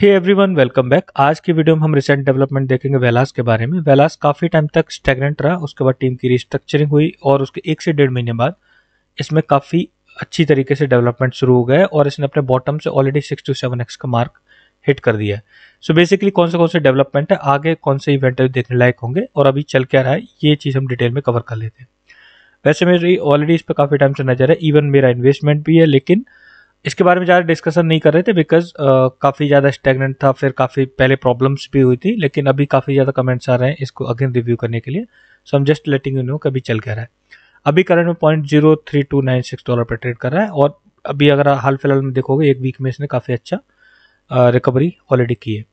Hey everyone welcome back आज की video में हम रिसेंट डेवलपमेंट देखेंगे वेलास के बारे में वेलास काफ़ी टाइम तक स्टेगनेंट रहा उसके बाद टीम की रिस्ट्रक्चरिंग हुई और उसके एक से डेढ़ महीने बाद इसमें काफ़ी अच्छी तरीके से डेवलपमेंट शुरू हो गया और इसने अपने बॉटम से already six two seven x का मार्क हिट कर दिया है सो बेसिकली कौन से कौन से डेवलपमेंट है आगे कौन से इवेंट देखने लायक होंगे और अभी चल क्या रहा है ये चीज़ हम डिटेल में कवर कर लेते हैं वैसे मेरी ऑलरेडी इस पर काफ़ी टाइम से नज़र है इवन मेरा इन्वेस्टमेंट भी है लेकिन इसके बारे में ज़्यादा डिस्कशन नहीं कर रहे थे बिकॉज काफ़ी ज़्यादा स्टेगनेंट था फिर काफ़ी पहले प्रॉब्लम्स भी हुई थी लेकिन अभी काफ़ी ज़्यादा कमेंट्स आ रहे हैं इसको अगेन रिव्यू करने के लिए सो हम जस्ट लेटिंग यू नो कभी चल गया रहा है अभी करंट में point zero three two nine six dollar पर ट्रेड कर रहा है और अभी अगर हाल फिलहाल में देखोगे एक वीक में इसने काफ़ी अच्छा रिकवरी uh, ऑलरेडी की है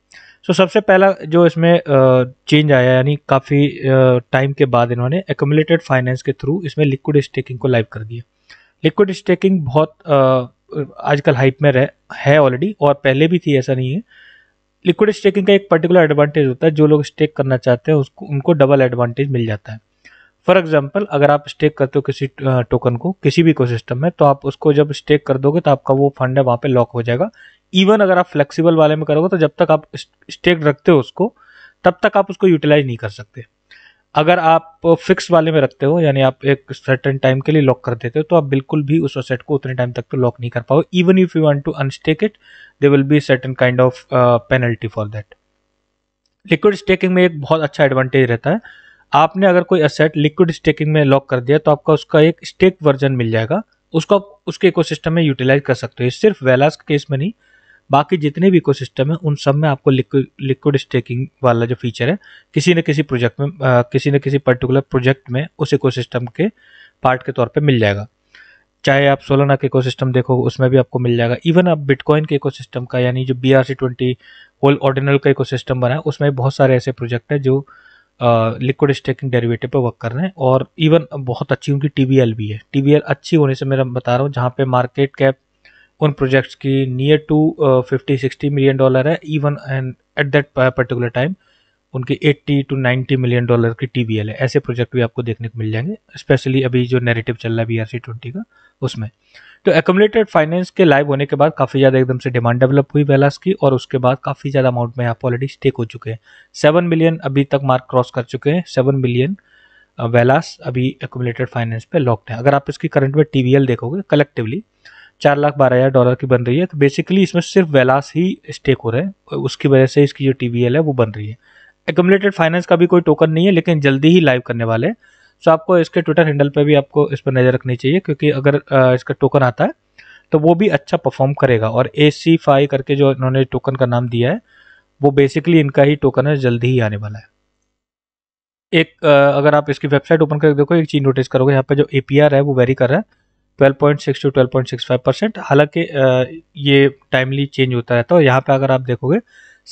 सो सबसे पहला जो इसमें चेंज uh, आया यानी काफ़ी टाइम uh, के बाद इन्होंने एकोमुलेटेड फाइनेंस के थ्रू इसमें लिक्विड स्टेकिंग को लाइव कर दिया लिक्विड स्टेकिंग बहुत आजकल हाइप में रह है ऑलरेडी और पहले भी थी ऐसा नहीं है लिक्विड स्टेकिंग का एक पर्टिकुलर एडवांटेज होता है जो लोग स्टेक करना चाहते हैं उसको उनको डबल एडवांटेज मिल जाता है फॉर एग्जाम्पल अगर आप स्टेक करते हो किसी टोकन को किसी भी इकोसिस्टम में तो आप उसको जब स्टेक कर दोगे तो आपका वो फंड है वहाँ पर लॉक हो जाएगा इवन अगर आप फ्लेक्सिबल वाले में करोगे तो जब तक आप स्टेक रखते हो उसको तब तक आप उसको यूटिलाइज नहीं कर सकते अगर आप फिक्स वाले में रखते हो यानी आप एक सर्टेन टाइम के लिए लॉक कर देते हो तो आप बिल्कुल भी उस असेट को उतने टाइम तक तो लॉक नहीं कर पाओ even if you want to unstake it they will be certain kind of penalty for that liquid staking में एक बहुत अच्छा एडवांटेज रहता है आपने अगर कोई असेट लिक्विड स्टेकिंग में लॉक कर दिया तो आपका उसका एक स्टेक वर्जन मिल जाएगा उसको आप उसके इकोसिस्टम में यूटिलाइज कर सकते हो सिर्फ वेलास केस में नहीं बाकी जितने भी सिस्टम है उन सब में आपको लिक्विड स्टेकिंग वाला जो फीचर है किसी न किसी प्रोजेक्ट में आ, किसी न किसी पर्टिकुलर प्रोजेक्ट में उस सिस्टम के पार्ट के तौर पर मिल जाएगा चाहे आप सोलाना के सिस्टम देखो उसमें भी आपको मिल जाएगा इवन आप बिटकॉइन के सिस्टम का यानी जो B R C twenty whole ordinal का सिस्टम बना है उसमें बहुत सारे ऐसे प्रोजेक्ट है जो लिक्विड स्टेकिंग डेरिवेटिव पर वर्क कर रहे हैं और इवन बहुत अच्छी उनकी टी भी है टी अच्छी होने से मेरा बता रहा हूँ जहाँ पे मार्केट कैप उन प्रोजेक्ट्स की near to fifty sixty million dollar है even and at that particular time उनके 80 टू 90 मिलियन डॉलर की टी है ऐसे प्रोजेक्ट भी आपको देखने को मिल जाएंगे स्पेशली अभी जो नेरेटिव चल रहा है बी आर सी ट्वेंटी का उसमें तो एकोमलेटेड फाइनेंस के लाइव होने के बाद काफ़ी ज़्यादा एकदम से डिमांड डेवलप हुई बैलास की और उसके बाद काफ़ी ज़्यादा अमाउंट में आप ऑलरेडी स्टेक हो चुके हैं सेवन मिलियन अभी तक मार्क क्रॉस कर चुके हैं सेवन मिलियन वेलास अभी एकोमलेटेड फाइनेंस पे लॉक्ड है अगर आप इसकी करंट में टी देखोगे कलेक्टिवली चार लाख बारह हज़ार डॉलर की बन रही है तो बेसिकली इसमें सिर्फ वेलास ही स्टेक हो रहे हैं उसकी वजह से इसकी जो टी है वो बन रही है एकमलेटेड फाइनेंस का भी कोई टोकन नहीं है लेकिन जल्दी ही लाइव करने वाले हैं सो आपको इसके ट्विटर हैंडल पर भी आपको इस पर नज़र रखनी चाहिए क्योंकि अगर इसका टोकन आता है तो वो भी अच्छा परफॉर्म करेगा और ए सी फाई करके जो इन्होंने टोकन का नाम दिया है वो बेसिकली इनका ही टोकन है जल्दी ही आने वाला है एक अगर आप इसकी वेबसाइट ओपन करके देखो एक चीज़ नोटिस करोगे यहाँ पे जो ए है वो वेरी कर रहा है 12.6 टू 12.65 परसेंट हालांकि ये टाइमली चेंज होता रहता है और यहाँ पे अगर आप देखोगे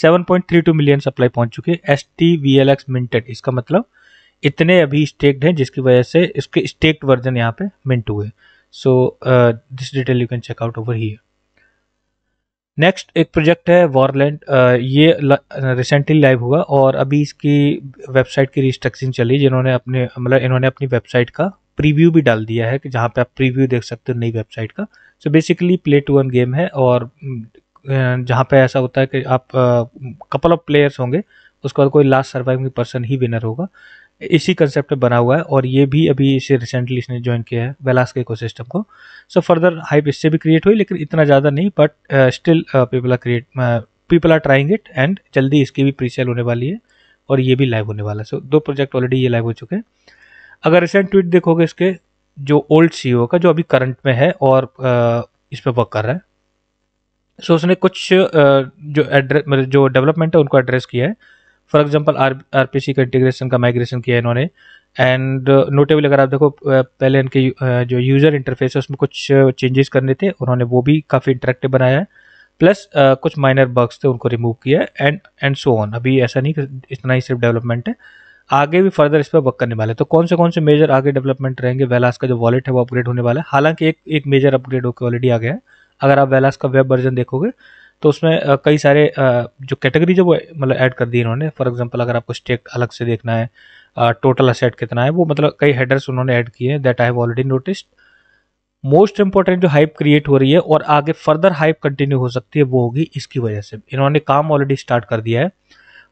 7.32 मिलियन सप्लाई पहुंच चुकी है S T V L X minted इसका मतलब इतने अभी स्टेक्ड हैं जिसकी वजह से इसके स्टेक्ड वर्जन यहाँ पे मिंट हुए so this detail you can check out over ही नेक्स्ट एक प्रोजेक्ट है वॉरलैंड ये रिसेंटली लाइव हुआ और अभी इसकी वेबसाइट की रिस्ट्रक्चरिंग चली जिन्होंने अपने मतलब इन्होंने अपनी वेबसाइट का प्रीव्यू भी डाल दिया है कि जहाँ पे आप प्रीव्यू देख सकते हो नई वेबसाइट का so basically play to win game है और जहाँ पे ऐसा होता है कि आप कपल ऑफ प्लेयर्स होंगे उसके बाद कोई लास्ट सर्वाइविंग पर्सन ही विनर होगा इसी कंसेप्ट में बना हुआ है और ये भी अभी इसे रिसेंटली इसने ज्वाइन किया है वेलास के इकोसिस्टम को सो फर्दर हाइप इससे भी क्रिएट हुई लेकिन इतना ज़्यादा नहीं but still people are create people are trying it and जल्दी इसकी भी प्रीसेल होने वाली है और ये भी लाइव होने वाला है सो so, दो प्रोजेक्ट ऑलरेडी ये लाइव हो चुके हैं अगर रिसेंट ट्वीट देखोगे इसके जो ओल्ड सी e का जो अभी करंट में है और इस पर वर्क कर रहा है सो उसने कुछ जो एड्रेस मतलब जो डेवलपमेंट है उनको एड्रेस किया है for example R R P C का इंटीग्रेशन का माइग्रेशन किया है इन्होंने एंड नोटेबल अगर आप देखो पहले इनके जो यूज़र इंटरफेस है उसमें कुछ चेंजेस करने थे उन्होंने वो भी काफ़ी इंटरेक्टिव बनाया है प्लस कुछ माइनर बग्स थे उनको रिमूव किया है एंड एंड सो ऑन अभी ऐसा नहीं इतना ही सिर्फ डेवलपमेंट है आगे भी फर्दर इस पर वर्क करने वाले तो कौन से कौन से मेजर आगे डेवलपमेंट रहेंगे वेलास का जो वॉलेट है वो अपग्रेड होने वाला है हालांकि एक एक मेजर अपग्रेड होकर ऑलरेडी आ गया है अगर आप वेलास का वेब वर्जन देखोगे तो उसमें कई सारे जो कैटेगरी जो वो मतलब ऐड कर दी इन्होंने फॉर एग्जांपल अगर आपको स्टेक अलग से देखना है टोटल असेट कितना है वो मतलब कई हेडर्स उन्होंने ऐड किए हैं that I have already noticed most important जो हाइप क्रिएट हो रही है और आगे फर्दर हाइप कंटिन्यू हो सकती है वो होगी इसकी वजह से इन्होंने काम ऑलरेडी स्टार्ट कर दिया है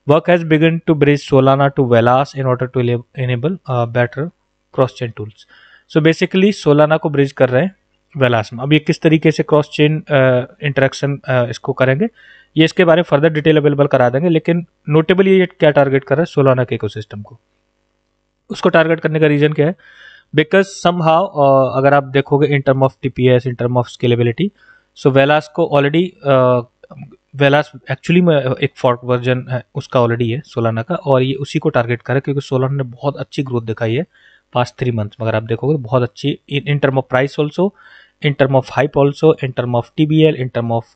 Work has begun to bridge Solana to Velas in order to enable uh, better cross-chain tools. So basically Solana को bridge कर रहे हैं वेलास में अब ये किस तरीके से क्रॉस चेन इंटरेक्शन इसको करेंगे ये इसके बारे में फर्दर डिटेल अवेलेबल करा देंगे लेकिन नोटेबली ये क्या टारगेट कर रहा है सोलाना के इकोसिस्टम को उसको टारगेट करने का रीजन क्या है बिकॉज सम हाउ अगर आप देखोगे in term of T P S in term of scalability so Velas को ऑलरेडी वेलास एक्चुअली में एक फॉर्क वर्जन है उसका ऑलरेडी है सोलाना का और ये उसी को टारगेट कर रहा है क्योंकि सोलाना ने बहुत अच्छी ग्रोथ दिखाई है पास्ट थ्री मंथ मगर आप देखोगे तो बहुत अच्छी in term of price also in term of hype also in term of T V L in term of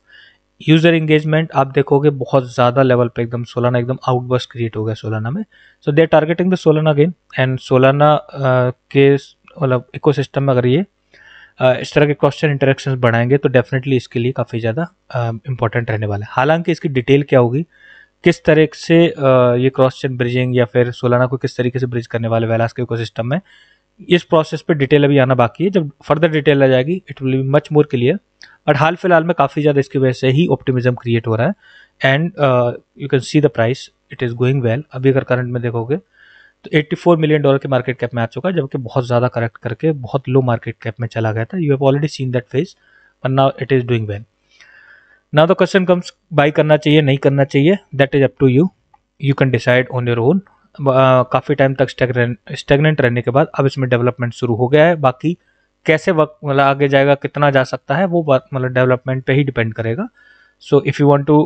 user engagement आप देखोगे बहुत ज़्यादा लेवल पे एकदम सोलाना एकदम आउटबर्स क्रिएट हो गया सोलाना में so they are targeting the Solana again and Solana के मतलब इकोसिस्टम में अगर ये इस तरह के क्वेश्चन इंटरेक्शन बढ़ाएंगे तो डेफिनेटली इसके लिए काफ़ी ज़्यादा इंपॉर्टेंट रहने वाला है हालांकि इसकी डिटेल क्या होगी किस तरह से ये क्रॉस चेन ब्रिजिंग या फिर सोलाना को किस तरीके से ब्रिज करने वाले वैलास के इकोसिस्टम में इस प्रोसेस पे डिटेल अभी आना बाकी है जब फर्दर डिटेल आ जाएगी it will be much more clear but हाल फिलहाल में काफ़ी ज़्यादा इसकी वजह से ही ऑप्टिमिज्म क्रिएट हो रहा है and you can see the price it is going well अभी अगर करंट में देखोगे एट्टी फोर मिलियन डॉलर के मार्केट कैप में आ चुका है जबकि बहुत ज़्यादा करेक्ट करके बहुत लो मार्केट कैप में चला गया था you have already seen that phase but now it is doing well now the question comes buy करना चाहिए नहीं करना चाहिए that is up to you you can decide on your own काफ़ी टाइम तक स्टेगनेंट रहने के बाद अब इसमें डेवलपमेंट शुरू हो गया है बाकी कैसे वक्त मतलब आगे जाएगा कितना जा सकता है वो बात मतलब डेवलपमेंट पे ही डिपेंड करेगा so if you want to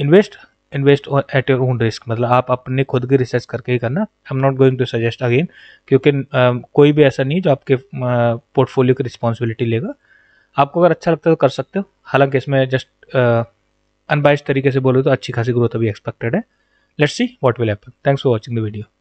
invest invest at your own risk मतलब आप अपने खुद की रिसर्च करके ही करना I am not going to suggest again क्योंकि uh, कोई भी ऐसा नहीं है जो आपके पोर्टफोलियो uh, की रिस्पॉन्सिबिलिटी लेगा आपको अगर अच्छा लगता है तो कर सकते हो हालांकि इसमें जस्ट अनबाइज uh, तरीके से बोलो तो अच्छी खासी ग्रोथ अभी एक्सपेक्टेड है let's see what will happen thanks for watching the video